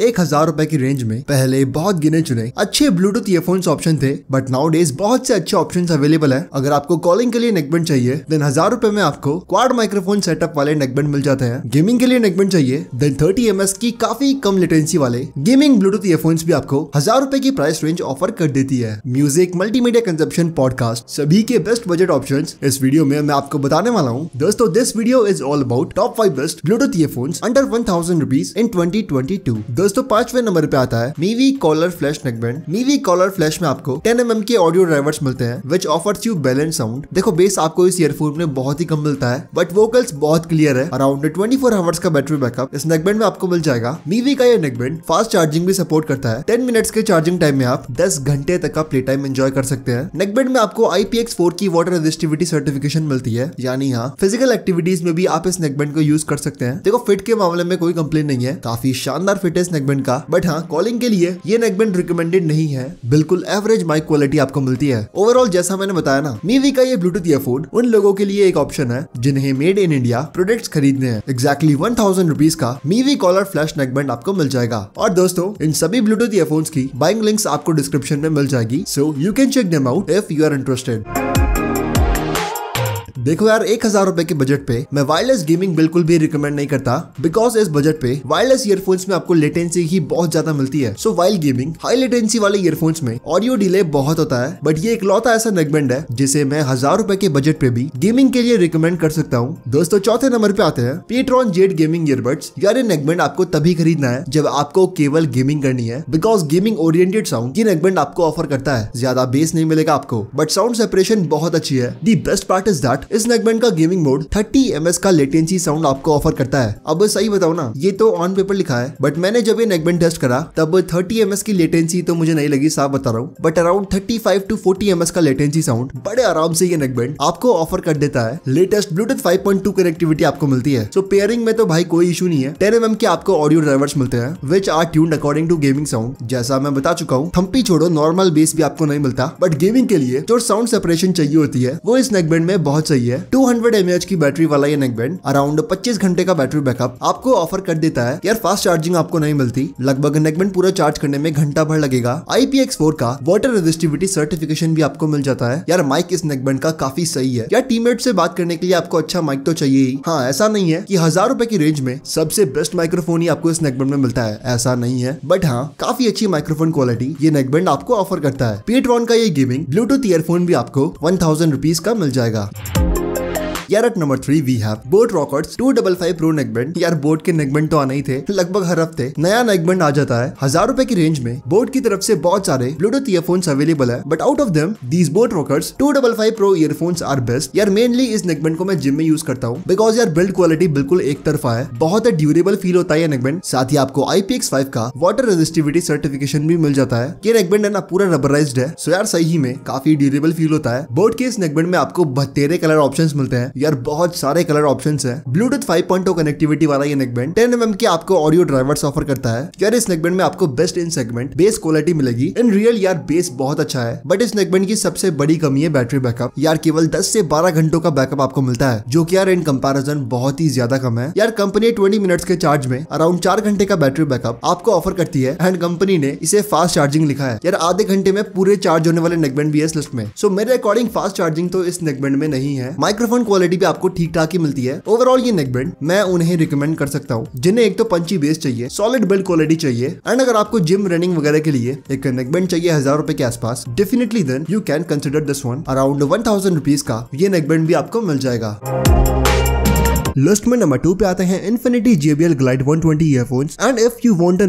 एक हजार रूपए की रेंज में पहले बहुत गिने चुने अच्छे ब्लूटूथ ईयरफोन ऑप्शन थे बट नाउ डेज बहुत से अच्छे ऑप्शन अवेलेबल हैं अगर आपको कॉलिंग के लिए नेकबैंड चाहिए देन हजार रूपए में आपको क्वाड माइक्रोफोन सेटअप वाले नेकबैंड मिल जाते हैं गेमिंग के लिए नेकबैंड चाहिए देन थर्टी एम की काफी कम लेटेंसी वाले गेमिंग ब्लूटूथ ईयरफोन्स भी आपको हजार रूपए की प्राइस रेंज ऑफर कर देती है म्यूजिक मल्टीमीडिया कंजप्शन पॉडकास्ट सभी के बेस्ट बजट ऑप्शन इस वीडियो में मैं आपको बताने वाला हूँ दोस्तों this video is all about top five best Bluetooth earphone under one thousand rupees in twenty twenty two दोस्तों पांचवे नंबर पे आता है Mivi collar flash neckband Mivi collar flash में आपको टेन एम के ऑडियो ड्राइवर्स मिलते हैं which offers you balance sound देखो बेस आपको इस ईयरफोन में बहुत ही कम मिलता है बट वोकल्स बहुत क्लियर है अराउंड ट्वेंटी फोर आवर्स का बैटरी बैकअप इस नेकबैंड में आपको मिल जाएगा मीवी का यह नेकबैंड फास्ट चार्जिंग भी सपोर्ट करता है टेन मिनट्स के चार्जिंग टाइम में आप दस घंटे तक का प्ले टाइम एंजॉय कर सकते हैं नेकबैंड में आपको आईपीएक्स फोर की वाटर रेजिस्टिविटी सर्टिफिकेशन मिलती है यानी यहाँ फिजिकल एक्टिविटीज में भी आप इस नेकबैंड को यूज कर सकते हैं देखो फिट के मामले में कोई कंप्लेन नहीं है काफी शानदार फिटनेस नेकबैंड का बट हाँ कॉलिंग के लिए ये नेकबैंड रिकमेंडेड नहीं है बिल्कुल एवरेज माइक क्वालिटी आपको मिलती है ओवरऑल जैसा मैंने बताया ना मीवी का ये ब्लूटूथ ईयरफोन उन लोगों के लिए एक ऑप्शन है जिन्हें मेड इन इंडिया प्रोडक्ट खरीदने हैं एक्जैक्टली वन थाउजेंड रुपीज का मीवी कॉलर फ्लैश नेकबैंड आपको मिल जाएगा और दोस्तों इन सभी ब्लूटूथ ईयरफोन की बाइंग लिंक्स आपको डिस्क्रिप्शन में मिल जाएगी so you can check them out if you are interested देखो यार एक हजार रूपए के बजट पे मैं वायरलेस गेमिंग बिल्कुल भी रिकमेंड नहीं करता बिकॉज इस बजट पे वायरलेस ईयरफोन्स में आपको लेटेंसी ही बहुत ज्यादा मिलती है so while gaming high latency वाले ईयरफोन्स में ऑडियो डिले बहुत होता है बट ये इकलौता ऐसा नेगमेंट है जिसे मैं हजार रूपए के बजट पे भी गेमिंग के लिए रिकमेंड कर सकता हूँ दोस्तों चौथे नंबर पे आते हैं पेट्रॉन जेड गेमिंग ईयरबड्स यार ये नेगमेंट आपको तभी खरीदना है जब आपको केवल गेमिंग करनी है बिकॉज गेमिंग ओरिएंटेड साउंड ये नेकबैंड आपको ऑफर करता है ज्यादा बेस नहीं मिलेगा आपको बट साउंड सेपरेशन बहुत अच्छी है the best part is that इस नेकबैंड का गेमिंग मोड 30 एम का लेटेंसी साउंड आपको ऑफर करता है अब सही बताओ ना ये तो ऑन पेपर लिखा है बट मैंने जब ये नेकबैंड टेस्ट करा तब 30 एम की लेटेंसी तो मुझे नहीं लगी साफ बता रहा हूँ but around 35 to forty m का लेटेंसी साउंड बड़े आराम से ये नेकबैंड आपको ऑफर कर देता है लेटेस्ट ब्लूटूथ टू कनेक्टिविटी आपको मिलती है सो so, पेयरिंग में तो भाई कोई इशू नहीं है टेन एम के आपको ऑडियो ड्राइवर्स मिलते हैं which are tune according to gaming sound जैसा मैं बता चुका हूँ थम्पी छोड़ो नॉर्मल बेस भी आपको नहीं मिलता बट गेमिंग के लिए जो साउंड सेपरेशन चाहिए होती है वो इस नेकबैंड में बहुत सही रही है 200 हंड्रेड की बैटरी वाला ये नेक बैंड अराउंड 25 घंटे का बैटरी बैकअप आपको ऑफर कर देता है यार फास्ट चार्जिंग आपको नहीं मिलती लगभग नेक बैंड पूरा चार्ज करने में घंटा भर लगेगा फोर का वाटर रेजिस्टिविटी सर्टिफिकेशन भी आपको मिल जाता है यार माइक इस नेकबैंड का काफी सही है यार टीम से बात करने के लिए आपको अच्छा माइक तो चाहिए ही हाँ ऐसा नहीं है की हजार रूपए की रेंज में सबसे बेस्ट माइक्रोफोन ही आपको इस नेकबैंड में मिलता है ऐसा नहीं है बट हाँ काफी अच्छी माइक्रोफोन क्वालिटी ये नेकबैंड आपको ऑफर करता है पेट्रॉन का ये गेमिंग ब्लूटूथ ईयरफोन भी आपको वन थाउजेंड रुपीज का मिल जाएगा यार at number three we have boAt Rockerz two double five pro neckband यार बोट के नेकबैंड तो आना ही थे लगभग हर हफ्ते नया नेकबैंड आ जाता है हजार रुपए की रेंज में बोट की तरफ से बहुत सारे ब्लूटूथ ईयरफोन अवेलेबल है but out of them these boAt Rockerz two double five pro earphone are best यार मेनली इस नेकबैंड को मैं जिम में यूज करता हूँ बिकॉज यार बिल्ड क्वालिटी बिल्कुल एक तरफा है बहुत ही ड्यूरेबल फील होता है नेकबैंड साथ ही आपको आईपीएक्स फाइव का वाटर रेजिस्टिविटी सर्टिफिकेशन भी मिल जाता है ये नेकबैंड है ना पूरा रबराइज है सो यार सही में काफी ड्यूरेबल फील होता है बोट के इस नेकबैंड में आपको बहतेरे कलर ऑप्शन मिलते हैं यार बहुत सारे कलर ऑप्शन है ब्लूटूथ फाइव पॉइंट कनेक्टिविटी वाला ये नेकबैंड टेन एम के आपको ऑडियो ड्राइवर्स ऑफर करता है यार इस नेकबैंड में आपको best in segment bass quality मिलेगी इन रियल यार बेस बहुत अच्छा है बट इस नेकबैंड की सबसे बड़ी कमी है बैटरी बैकअप यार केवल दस से बारह घंटों का बैकअप आपको मिलता है जो की यार इन कंपेरिजन बहुत ही ज्यादा कम है यार कंपनी ट्वेंटी मिनट्स के चार्ज में अराउंड चार घंटे का बैटरी बैकअप आपको ऑफर करती है एंड कंपनी ने इसे फास्ट चार्जिंग लिखा है यार आधे घंटे में पूरे चार्ज होने वाले नेकबैंड भी है इस लिस्ट में सो so, मेरे अकॉर्डिंग फास्ट चार्जिंग तो इस नेकबैंड में नहीं है माइक्रोफोन क्वालिटी क्वालिटी भी आपको ठीक ठाक ही मिलती है ओवरऑल ये नेक बैंड मैं उन्हें रिकमेंड कर सकता हूँ जिन्हें एक तो पंची बेस चाहिए सॉलिड बिल्ड क्वालिटी चाहिए एंड अगर आपको जिम रनिंग वगैरह के लिए एक नेक बैंड चाहिए हजार रुपए के आसपास definitely then you can consider this one around one thousand rupees का ये नेक बैंड भी आपको मिल जाएगा लिस्ट में नंबर टू पे आते हैं Infinity Glide one 120 earphone and if you want a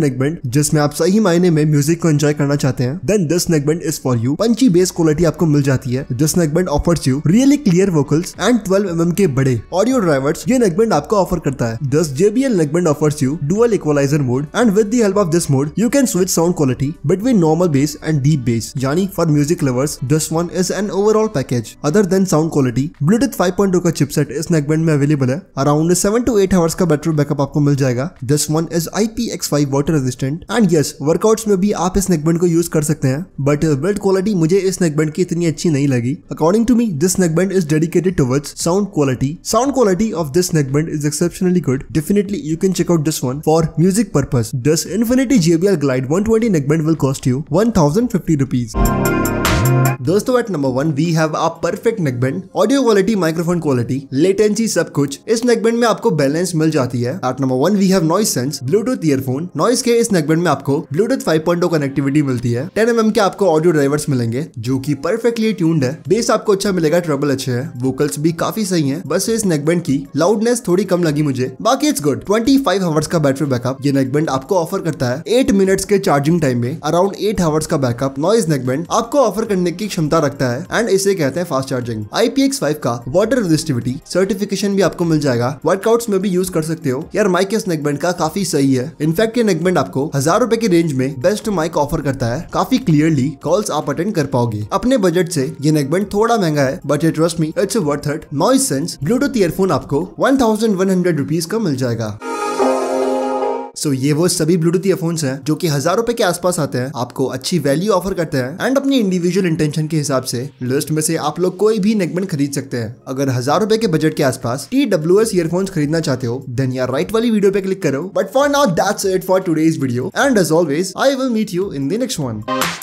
जिसमें आप सही मायने में म्यूजिक को एंजॉय करना चाहते हैं then this neckband is for you punchy bass quality आपको मिल जाती है this neckband offers you really clear vocals and twelve m के बड़े ऑडियो ड्राइवर्स ये नेकबैंड आपको ऑफर करता है this JBL neckband offers you dual equaliser mode and with the help of this mode you can switch sound quality between normal bass and deep bass यानी for music lovers this one is an overall package other than sound quality Bluetooth 5.2 का chipset इस neckband में available है around seven to eight hours का battery backup आपको मिल जाएगा this one is I P X five water resistant and yes workout में भी आप इस नेकबैंड को यूज कर सकते हैं बट बिल्ड क्वालिटी मुझे इस नेकबैंड की इतनी अच्छी नहीं लगी according to me this neckband is dedicated towards sound quality sound quality of this neckband is exceptionally good definitely you can check out this one for music purpose this Infinity JBL Glide one twenty neckband will cost you one thousand fifty rupees दोस्तों at number one we have a perfect neckband audio quality microphone quality latency सब कुछ इस neckband में आपको balance मिल जाती है at number one we have Noise Sense Bluetooth earphone Noise के इस नेकबैंड में आपको ब्लूटूथ फाइव पॉइंट कनेक्टिविटी मिलती है टेन एम mm के आपको ऑडियो ड्राइवर्स मिलेंगे जो की परफेक्टली ट्यून्ड है बेस आपको अच्छा मिलेगा ट्रबल अच्छे है वोकल्स भी काफी सही है बस इस नेकबैंड की लाउडनेस थोड़ी कम लगी मुझे बाकी it's good twenty five hours का बैटरी बैकअप ये नेकबैंड आपको ऑफर करता है एट मिनट्स के चार्जिंग टाइम में अराउंड एट आवर्स का बैकअप नॉइस नेकबैंड आपको ऑफर करने की क्षमता रखता है एंड इसे कहते हैं फास्ट चार्जिंग आईपीएक्स फाइव का वाटर रेजिस्टिविटी सर्टिफिकेशन भी आपको मिल जाएगा वर्कआउट में भी यूज कर सकते हो यार माइक इस नेकबैंड का काफी सही है इनफैक्ट ये नेकबैंड आपको हजार रूपए की रेंज में बेस्ट माइक ऑफर करता है काफी क्लियरली कॉल्स आप अटेंड कर पाओगे अपने बजट से ये नेकबैंड थोड़ा महंगा है बट ये trust me it's worth it Noise Sense Bluetooth earphone आपको one thousand one hundred rupees का मिल जाएगा सो ये वो सभी ब्लूटूथ ईयरफोन्स हैं जो कि हजार रुपए के आसपास आते हैं आपको अच्छी वैल्यू ऑफर करते हैं एंड अपनी इंडिविजुअल इंटेंशन के हिसाब से लिस्ट में से आप लोग कोई भी नेकबैंड खरीद सकते हैं अगर हजार रुपए के बजट के आसपास टी डब्ल्यू एस ईयरफोन्स खरीदना चाहते हो देन यार राइट वाली वीडियो पे क्लिक करो but for now that's it for today's video and as always I will meet you in the next one